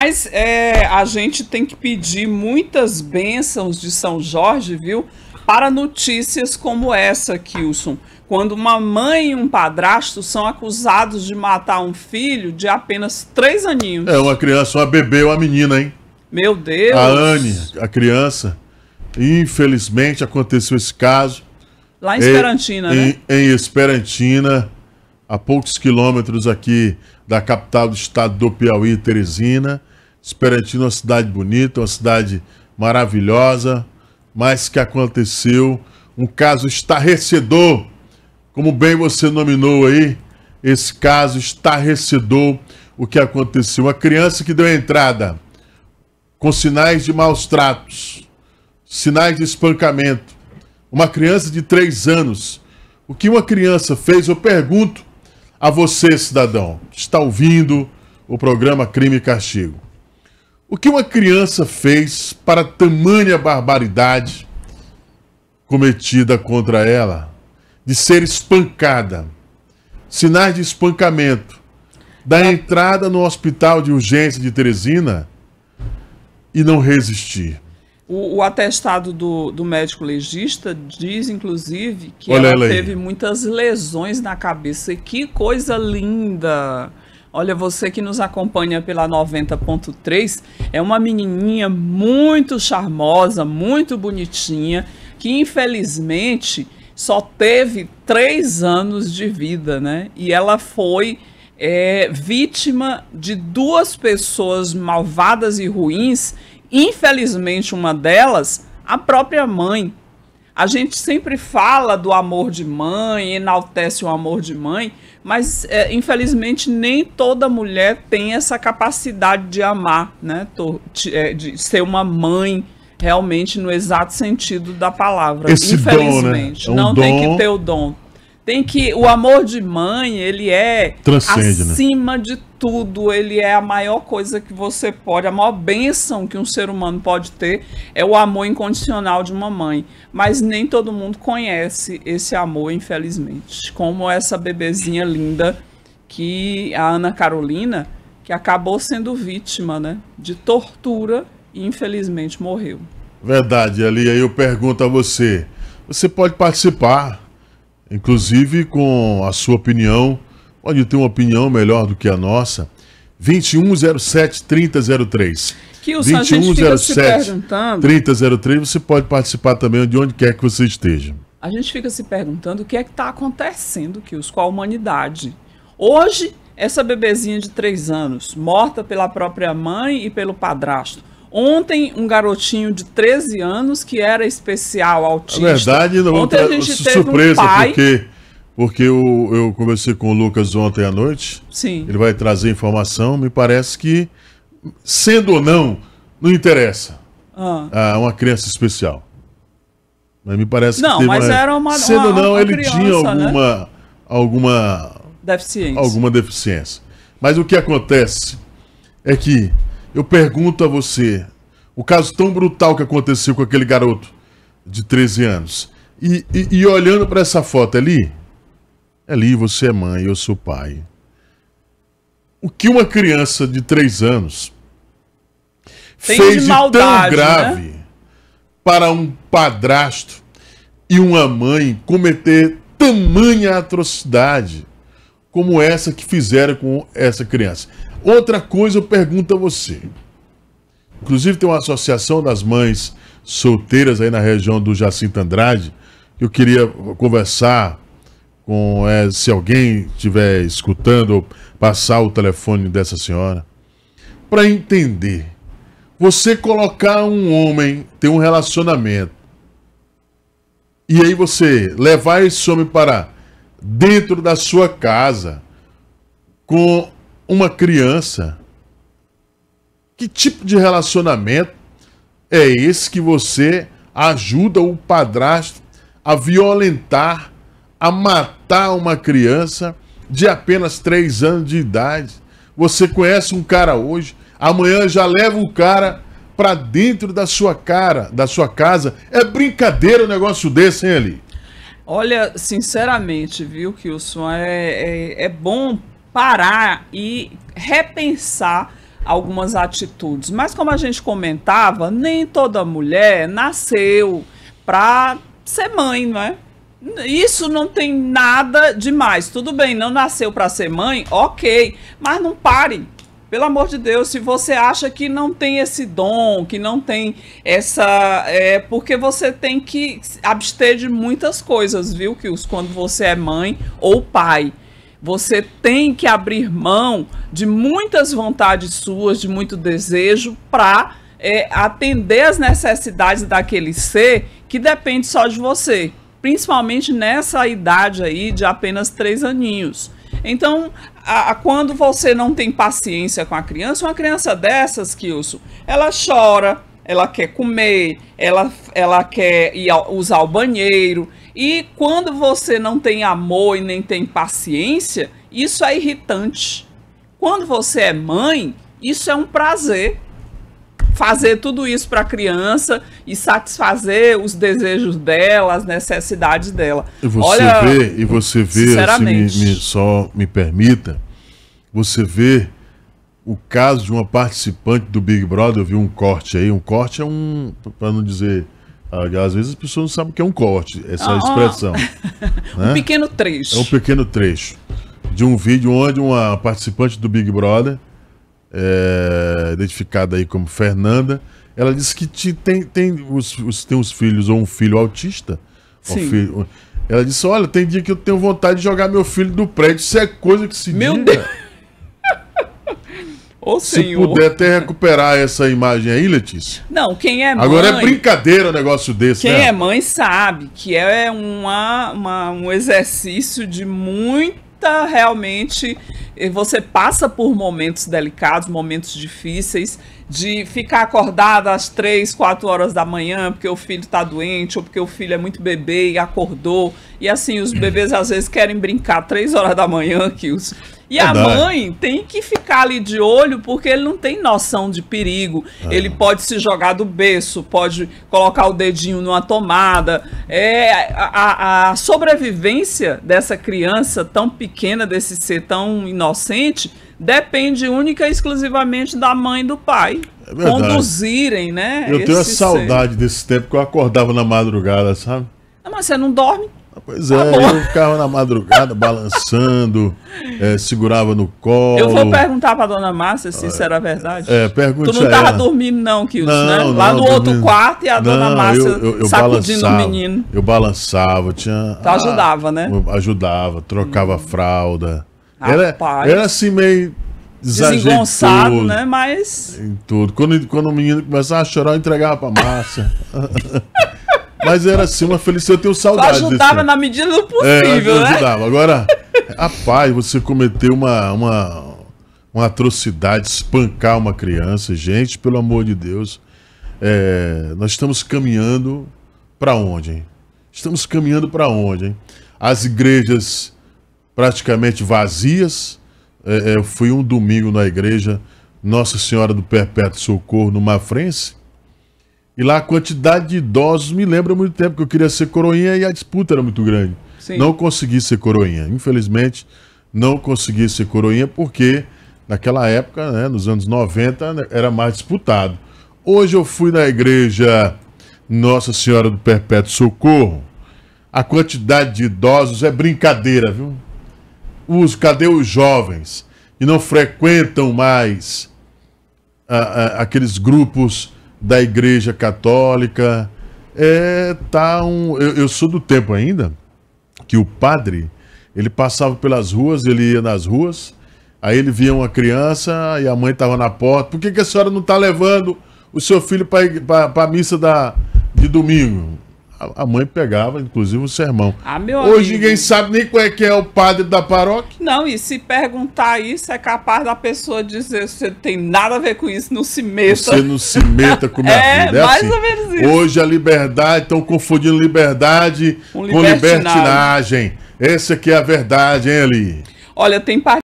Mas é, a gente tem que pedir muitas bênçãos de São Jorge, viu? Para notícias como essa, Kilson. Quando uma mãe e um padrasto são acusados de matar um filho de apenas três aninhos. É, uma criança, uma bebê, uma menina, hein? Meu Deus! A Anne, a criança. Infelizmente aconteceu esse caso. Lá em Esperantina, né? em, né? Em Esperantina, a poucos quilômetros aqui da capital do estado do Piauí, Teresina. Esperantina é uma cidade bonita, uma cidade maravilhosa, mas que aconteceu um caso estarrecedor, como bem você nominou aí, esse caso estarrecedor, o que aconteceu. Uma criança que deu entrada com sinais de maus tratos, sinais de espancamento. Uma criança de três anos. O que uma criança fez, eu pergunto a você, cidadão, que está ouvindo o programa Crime e Castigo. O que uma criança fez para tamanha barbaridade cometida contra ela? De ser espancada. Sinais de espancamento. Da é. entrada no hospital de urgência de Teresina e não resistir. O, o atestado do, do, médico legista diz, inclusive, que Olha ela, ela teve muitas lesões na cabeça. Que coisa linda! Olha, você que nos acompanha pela 90.3 é uma menininha muito charmosa, muito bonitinha, que infelizmente só teve três anos de vida, né? E ela foi é, vítima de duas pessoas malvadas e ruins, infelizmente uma delas, a própria mãe. A gente sempre fala do amor de mãe, enaltece o amor de mãe, mas é, infelizmente nem toda mulher tem essa capacidade de amar, né? É, de ser uma mãe realmente no exato sentido da palavra. Esse infelizmente, dom, né? é um não dom... tem que ter o dom tem que o amor de mãe ele é Transcende, né? acima né? de tudo ele é a maior coisa que você pode a maior bênção que um ser humano pode ter é o amor incondicional de uma mãe mas nem todo mundo conhece esse amor infelizmente como essa bebezinha linda que a Ana Carolina que acabou sendo vítima né de tortura e infelizmente morreu verdade ali aí eu pergunto a você você pode participar inclusive com a sua opinião, pode ter uma opinião melhor do que a nossa. 2107 3003. Que o 2107 3003, você pode participar também de onde quer que você esteja. A gente fica se perguntando o que é que está acontecendo, Kios, com a humanidade. Hoje, essa bebezinha de três anos, morta pela própria mãe e pelo padrasto. Ontem, um garotinho de 13 anos, que era especial autista. Na verdade, não ontem a gente teve surpresa, um pai... porque, porque eu, eu conversei com o Lucas ontem à noite. Sim. Ele vai trazer informação. Me parece que, sendo ou não, não interessa. Ah. ah uma criança especial. Mas me parece não, que. Não, mas uma... era uma. Sendo ou não, uma ele criança, tinha né? alguma. Né? alguma. Deficiência. Alguma deficiência. Mas o que acontece é que eu pergunto a você, o caso tão brutal que aconteceu com aquele garoto de 13 anos. E, e, e olhando para essa foto ali, é ali você é mãe, eu sou pai. O que uma criança de 3 anos Tem fez de, maldade, tão grave né? para um padrasto e uma mãe cometer tamanha atrocidade como essa que fizeram com essa criança? Outra coisa eu pergunto a você. Inclusive tem uma associação das mães solteiras aí na região do Jacinto Andrade. Eu queria conversar com é, se alguém estiver escutando passar o telefone dessa senhora para entender. Você colocar um homem ter um relacionamento e aí você levar esse homem para dentro da sua casa com uma criança? Que tipo de relacionamento é esse que você ajuda o padrasto a violentar, a matar uma criança de apenas 3 anos de idade? Você conhece um cara hoje, amanhã já leva o cara para dentro da sua cara, da sua casa. É brincadeira um negócio desse, hein, Ali? Olha, sinceramente, viu, Kilson, é, é, é bom parar e repensar algumas atitudes. Mas como a gente comentava, nem toda mulher nasceu para ser mãe, não é? Isso não tem nada demais. Tudo bem, não nasceu para ser mãe, ok, mas não pare. Pelo amor de Deus, se você acha que não tem esse dom, que não tem essa. É porque você tem que abster de muitas coisas, viu, Kills, quando você é mãe ou pai. Você tem que abrir mão de muitas vontades suas, de muito desejo, para é, atender as necessidades daquele ser que depende só de você, principalmente nessa idade aí de apenas três aninhos. Então, a, a, quando você não tem paciência com a criança, uma criança dessas, Kilson, ela chora, ela quer comer, ela, ela quer ir ao, usar o banheiro. E quando você não tem amor e nem tem paciência, isso é irritante. Quando você é mãe, isso é um prazer. Fazer tudo isso para a criança e satisfazer os desejos dela, as necessidades dela. E você Olha, vê, e você vê, sinceramente, me, me, só me permita, você vê o caso de uma participante do Big Brother, eu vi um corte aí, um corte é um, para não dizer, ah, às vezes as pessoas não sabem o que é um corte, essa ah, expressão. né? Um pequeno trecho. É um pequeno trecho de um vídeo onde uma participante do Big Brother, é, identificada aí como Fernanda, ela disse que te, tem, tem, os, os, tem os filhos ou um filho autista. Um filho, ela disse, olha, tem dia que eu tenho vontade de jogar meu filho do prédio, isso é coisa que se meu diga. Deus. Ô, Se senhor. puder até recuperar essa imagem aí, Letícia. Não, quem é mãe. Agora é brincadeira o negócio desse, Quem né? é mãe sabe que é uma, uma, um exercício de muita realmente. Você passa por momentos delicados, momentos difíceis, de ficar acordada às três, quatro horas da manhã porque o filho está doente ou porque o filho é muito bebê e acordou. E assim, os bebês às vezes querem brincar três horas da manhã, que os, e a é, é? mãe tem que ficar ali de olho porque ele não tem noção de perigo. Ah. Ele pode se jogar do berço, pode colocar o dedinho numa tomada. É a, a, sobrevivência dessa criança tão pequena, desse ser tão inocente, depende única e exclusivamente da mãe e do pai. É conduzirem, né? Eu tenho a saudade ser. desse tempo que eu acordava na madrugada, sabe? mas você não dorme Pois é, tá eu ficava na madrugada balançando, é, segurava no colo. Eu vou perguntar pra dona Márcia se isso era verdade. É, pergunte Tu não tava dormindo, não, Kilson, né? Lá no outro dormindo. quarto e a dona Márcia eu, eu, eu sacudindo o menino. Eu balançava, tinha. Tu ajudava, né? Ajudava, trocava hum. fralda. Rapaz. Era, era assim meio desengonçado, né? Mas. Em tudo. Quando, quando o menino começava a chorar, eu entregava pra Márcia. Mas era assim uma felicidade. Eu tenho saudade. Eu ajudava desse... na medida do é, possível, é, né? ajudava. Agora, rapaz, você cometeu uma, uma, uma atrocidade, espancar uma criança. Gente, pelo amor de Deus. É, nós estamos caminhando para onde, hein? Estamos caminhando para onde, hein? As igrejas praticamente vazias. É, é, eu fui um domingo na igreja Nossa Senhora do Perpétuo Socorro, no Mafrense. E lá a quantidade de idosos me lembra muito tempo que eu queria ser coroinha e a disputa era muito grande. Sim. Não consegui ser coroinha. Infelizmente, não consegui ser coroinha porque naquela época, né, nos anos 90, né, era mais disputado. Hoje eu fui na igreja Nossa Senhora do Perpétuo Socorro. A quantidade de idosos é brincadeira, viu? Os, cadê os jovens que não frequentam mais a, ah, a, ah, aqueles grupos da Igreja Católica. É, tá um, eu, eu sou do tempo ainda que o padre ele passava pelas ruas, ele ia nas ruas, aí ele via uma criança e a mãe estava na porta. Por que, que a senhora não está levando o seu filho para a missa da, de domingo? a mãe pegava, inclusive, o sermão. Ah, Hoje amigo. ninguém sabe nem qual é que é o padre da paróquia. Não, e se perguntar isso, é capaz da pessoa dizer, você tem nada a ver com isso, não se meta. Você não se meta com minha é, vida. É assim, mais assim. ou menos isso. Hoje a liberdade, estão confundindo liberdade um com libertinagem. Essa aqui é a verdade, hein, Ali? Olha, tem parte